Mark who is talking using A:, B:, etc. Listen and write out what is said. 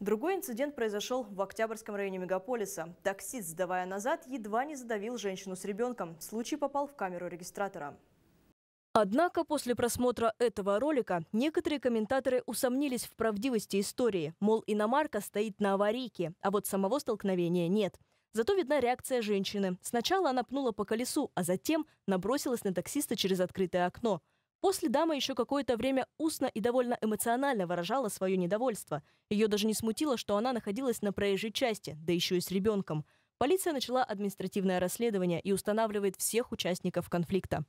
A: Другой инцидент произошел в Октябрьском районе мегаполиса. Таксист, сдавая назад, едва не задавил женщину с ребенком. Случай попал в камеру регистратора. Однако после просмотра этого ролика некоторые комментаторы усомнились в правдивости истории. Мол, иномарка стоит на аварийке, а вот самого столкновения нет. Зато видна реакция женщины. Сначала она пнула по колесу, а затем набросилась на таксиста через открытое окно – После дама еще какое-то время устно и довольно эмоционально выражала свое недовольство. Ее даже не смутило, что она находилась на проезжей части, да еще и с ребенком. Полиция начала административное расследование и устанавливает всех участников конфликта.